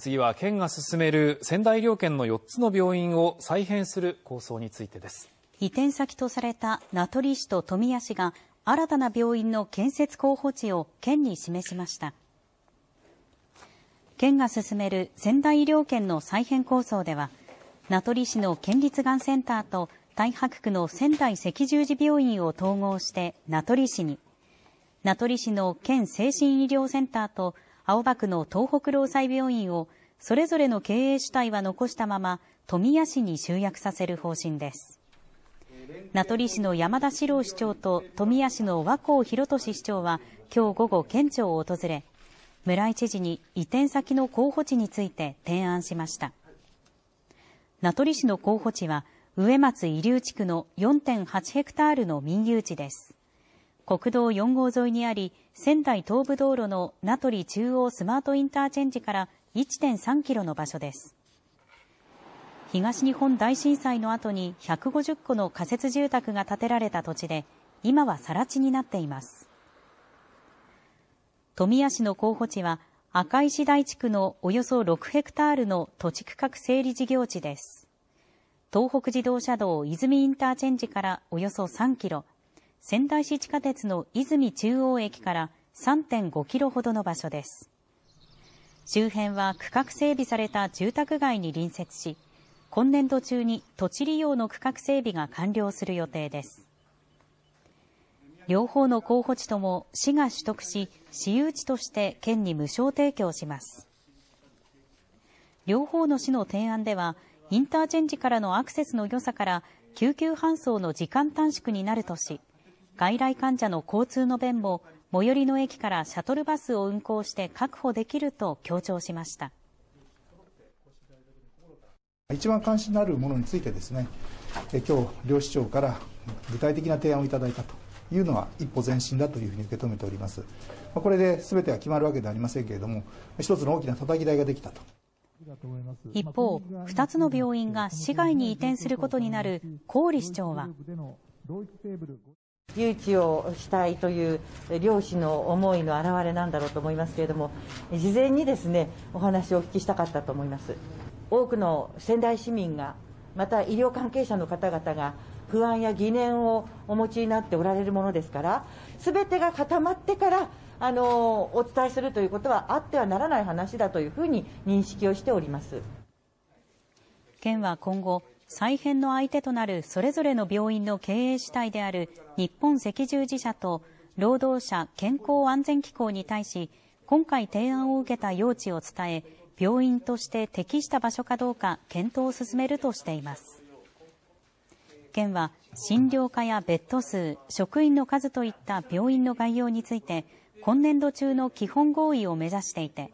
次は県が進める仙台医療圏の4つの病院を再編する構想についてです移転先とされた名取市と富谷市が新たな病院の建設候補地を県に示しました県が進める仙台医療圏の再編構想では名取市の県立がんセンターと太白区の仙台赤十字病院を統合して名取市に名取市の県精神医療センターと青葉区の東北労災病院をそれぞれの経営主体は残したまま富谷市に集約させる方針です名取市の山田志郎市長と富谷市の和光弘俊市長は今日午後県庁を訪れ村井知事に移転先の候補地について提案しました名取市の候補地は植松遺留地区の4.8ヘクタールの民有地です国道4号沿いにあり、仙台東部道路の名取中央スマートインターチェンジから1.3キロの場所です。東日本大震災の後に150個の仮設住宅が建てられた土地で、今は更地になっています。富谷市の候補地は、赤石台地区のおよそ6ヘクタールの土地区画整理事業地です。東北自動車道泉インターチェンジからおよそ3キロ、仙台市地下鉄の泉中央駅から3.5キロほどの場所です。周辺は区画整備された住宅街に隣接し、今年度中に土地利用の区画整備が完了する予定です。両方の候補地とも市が取得し、私有地として県に無償提供します。両方の市の提案では、インターチェンジからのアクセスの良さから、救急搬送の時間短縮になるとし、外来患者の交通の便も最寄りの駅からシャトルバスを運行して確保できると強調しました。一番関心のあるものについてですね、え今日両市長から具体的な提案をいただいたというのは一歩前進だというふうに受け止めております。これで全ては決まるわけではありませんけれども、一つの大きな叩き台ができたと。一方、2つの病院が市外に移転することになる郡市長は。誘致をしたいという漁師の思いの表れなんだろうと思いますけれども、事前にですねお話をお聞きしたかったと思います。多くの仙台市民が、また医療関係者の方々が不安や疑念をお持ちになっておられるものですから、すべてが固まってからあのお伝えするということはあってはならない話だというふうに認識をしております。県は今後再編の相手となるそれぞれの病院の経営主体である日本赤十字社と労働者健康安全機構に対し、今回提案を受けた用地を伝え、病院として適した場所かどうか検討を進めるとしています。県は診療科やベッド数、職員の数といった病院の概要について、今年度中の基本合意を目指していて、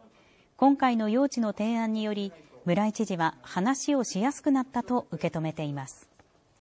今回の用地の提案により、村井知事は話をしやすくなったと受け止めています。